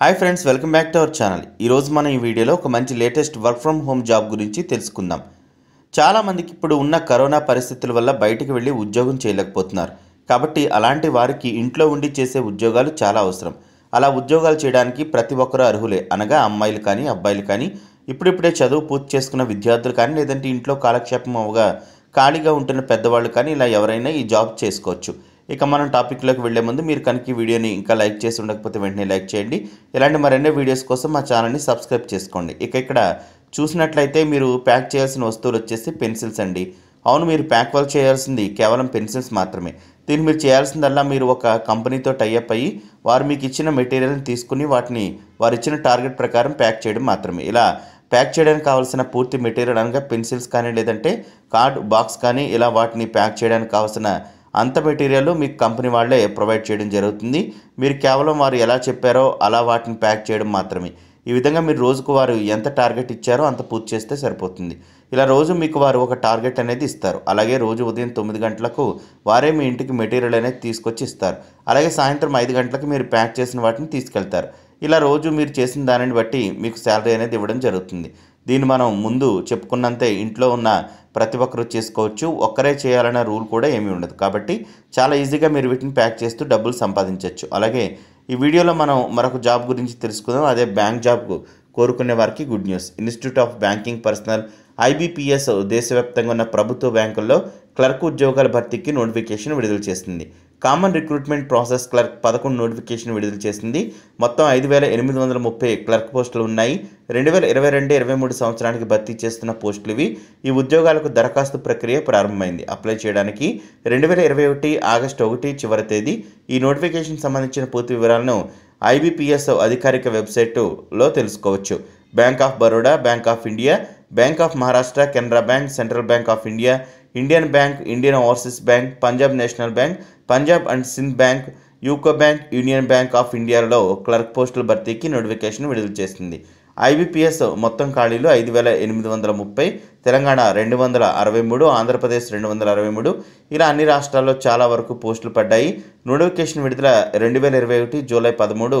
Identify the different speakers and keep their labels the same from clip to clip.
Speaker 1: hi friends welcome back to our channel ఈరోజు మనం ఈ వీడియోలో ఒక మంచి latest work from home job గురించి తెలుసుకుందాం చాలామందికి ఇప్పుడు ఉన్న కరోనా పరిస్థితుల వల్ల బయటికి వెళ్ళి ఉద్యోగం చేయలేకపోతున్నారు కాబట్టి అలాంటి వారికి ఇంట్లో ఉండి చేసే ఉద్యోగాలు చాలా అవసరం అలా ఉద్యోగాలు చేయడానికి ప్రతి ఒక్కరూ అర్హులే అనగా అమ్మాయిలు కానీ అబ్బాయిలు కానీ ఇప్పుడిప్పుడే చదువు పూర్తి చేసుకున్న విద్యార్థులు కానీ లేదంటే ఇంట్లో కాలక్షేపం అవగా ఖాళీగా ఉంటున్న పెద్దవాళ్ళు కానీ ఇలా ఎవరైనా ఈ జాబ్ చేసుకోవచ్చు ఇక మనం టాపిక్లోకి వెళ్లే ముందు మీరు కనుక వీడియోని ఇంకా లైక్ చేసి ఉండకపోతే వెంటనే లైక్ చేయండి ఇలాంటి మరెన్నో వీడియోస్ కోసం మా ఛానల్ని సబ్స్క్రైబ్ చేసుకోండి ఇక ఇక్కడ చూసినట్లయితే మీరు ప్యాక్ చేయాల్సిన వస్తువులు వచ్చేసి పెన్సిల్స్ అండి అవును మీరు ప్యాక్ వాళ్ళు చేయాల్సింది కేవలం పెన్సిల్స్ మాత్రమే దీన్ని మీరు చేయాల్సిందల్లా మీరు ఒక కంపెనీతో టైఅప్ అయ్యి వారు మీకు ఇచ్చిన మెటీరియల్ని తీసుకుని వాటిని వారు ఇచ్చిన టార్గెట్ ప్రకారం ప్యాక్ చేయడం మాత్రమే ఇలా ప్యాక్ చేయడానికి కావాల్సిన పూర్తి మెటీరియల్ అనగా పెన్సిల్స్ కానీ లేదంటే కార్డ్ బాక్స్ కానీ ఇలా వాటిని ప్యాక్ చేయడానికి కావాల్సిన అంత మెటీరియల్ మీకు కంపెనీ వాళ్ళే ప్రొవైడ్ చేయడం జరుగుతుంది మీరు కేవలం వారు ఎలా చెప్పారో అలా వాటిని ప్యాక్ చేయడం మాత్రమే ఈ విధంగా మీరు రోజుకు వారు ఎంత టార్గెట్ ఇచ్చారో అంత పూర్తి చేస్తే సరిపోతుంది ఇలా రోజు మీకు వారు ఒక టార్గెట్ అనేది ఇస్తారు అలాగే రోజు ఉదయం తొమ్మిది గంటలకు వారే మీ ఇంటికి మెటీరియల్ అనేది తీసుకొచ్చి ఇస్తారు అలాగే సాయంత్రం ఐదు గంటలకు మీరు ప్యాక్ చేసిన వాటిని తీసుకెళ్తారు ఇలా రోజు మీరు చేసిన దానిని బట్టి మీకు శాలరీ అనేది ఇవ్వడం జరుగుతుంది దీన్ని మనం ముందు చెప్పుకున్నంతే ఇంట్లో ఉన్న ప్రతి ఒక్కరు చేసుకోవచ్చు ఒక్కరే చేయాలనే రూల్ కూడా ఏమీ ఉండదు కాబట్టి చాలా ఈజీగా మీరు వీటిని ప్యాక్ చేస్తూ డబ్బులు సంపాదించవచ్చు అలాగే ఈ వీడియోలో మనం మరొక జాబ్ గురించి తెలుసుకుందాం అదే బ్యాంక్ జాబ్కు కోరుకునే వారికి good news institute of banking personnel IBPS దేశవ్యాప్తంగా ఉన్న ప్రభుత్వ బ్యాంకుల్లో క్లర్క్ ఉద్యోగాల భర్తీకి నోటిఫికేషన్ విడుదల చేసింది కామన్ రిక్రూట్మెంట్ ప్రాసెస్ క్లర్క్ పదకొండు నోటిఫికేషన్ విడుదల చేసింది మొత్తం ఐదు వేల ఎనిమిది వందల ముప్పై క్లర్క్ పోస్టులు ఉన్నాయి రెండు వేల ఇరవై రెండు ఇరవై మూడు సంవత్సరానికి భర్తీ చేస్తున్న పోస్టులు ఇవి ఈ ఉద్యోగాలకు దరఖాస్తు ప్రక్రియ ప్రారంభమైంది అప్లై చేయడానికి రెండు వేల ఇరవై ఒకటి ఆగస్టు ఒకటి చివరి తేదీ ఈ నోటిఫికేషన్ సంబంధించిన పూర్తి వివరాలను ఐబీపీఎస్ అధికారిక వెబ్సైటులో తెలుసుకోవచ్చు bank of Baroda bank of India bank of Maharashtra Canara bank central bank of India Indian bank Indian overseas bank Punjab national bank Punjab and Sindh bank UCO bank union bank of ఇండియాలో క్లర్క్ పోస్టుల భర్తీకి నోటిఫికేషన్ విడుదల చేసింది ఐబీపీఎస్ మొత్తం ఖాళీలు ఐదు వేల ఎనిమిది వందల ముప్పై తెలంగాణ రెండు వందల అరవై మూడు ఆంధ్రప్రదేశ్ రెండు వందల అరవై మూడు ఇలా అన్ని రాష్ట్రాల్లో చాలా వరకు పోస్టులు పడ్డాయి నోటిఫికేషన్ విడుదల రెండు వేల ఇరవై ఒకటి జూలై పదమూడు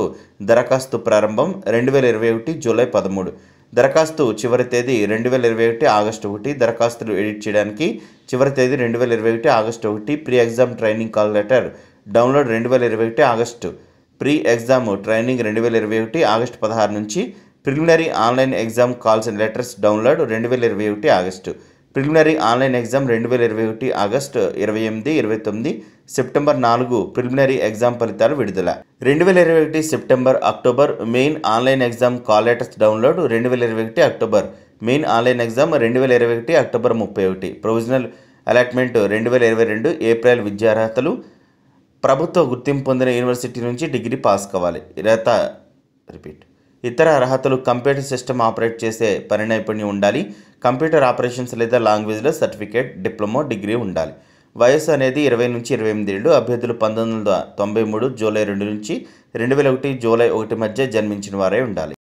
Speaker 1: దరఖాస్తు ప్రారంభం రెండు వేల ఇరవై ఒకటి జూలై పదమూడు దరఖాస్తు చివరి తేదీ రెండు వేల ఇరవై ఒకటి ఆగస్టు ఒకటి దరఖాస్తులు ఎడిట్ చేయడానికి చివరి తేదీ రెండు వేల ఇరవై ఒకటి ఆగస్టు ఒకటి pre exam training call letter download రెండు వేల ఇరవై ఒకటి ఆగస్టు ప్రీ ఎగ్జామ్ ట్రైనింగ్ రెండు వేల ఇరవై ఒకటి ఆగస్టు పదహారు నుంచి preliminary online exam calls and letters download రెండు వేల ఇరవై ఒకటి ఆగస్టు ప్రిలిమినరీ ఆన్లైన్ ఎగ్జామ్ రెండు వేల ఇరవై ఒకటి ఆగస్టు ఇరవై ఎనిమిది ఇరవై తొమ్మిది సెప్టెంబర్ నాలుగు ప్రిలిమినరీ ఎగ్జామ్ ఫలితాలు విడుదల రెండు వేల ఇరవై ఒకటి September October main online exam call letters download రెండు వేల ఇరవై ఒకటి అక్టోబర్ మెయిన్ ఆన్లైన్ ఎగ్జామ్ రెండు వేల ఇరవై ఒకటి అక్టోబర్ ముప్పై ఒకటి ప్రొవిజనల్ అలాట్మెంట్ రెండు వేల ఇరవై రెండు ఏప్రిల్ విద్యార్హతలు ప్రభుత్వ గుర్తింపు పొందిన యూనివర్సిటీ నుంచి డిగ్రీ పాస్ కావాలి రత రిపీట్ ఇతర అర్హతలు కంప్యూటర్ సిస్టమ్ ఆపరేట్ చేసే పని నైపుణ్యం ఉండాలి కంప్యూటర్ ఆపరేషన్స్ లేదా లాంగ్వేజ్లో సర్టిఫికేట్ డిప్లొమా డిగ్రీ ఉండాలి వయసు అనేది ఇరవై నుంచి ఇరవై ఎనిమిది ఏళ్ళు అభ్యర్థులు పంతొమ్మిది వందల తొంభై మూడు జూలై రెండు నుంచి రెండు వేల ఒకటి జూలై ఒకటి మధ్య జన్మించిన వారే ఉండాలి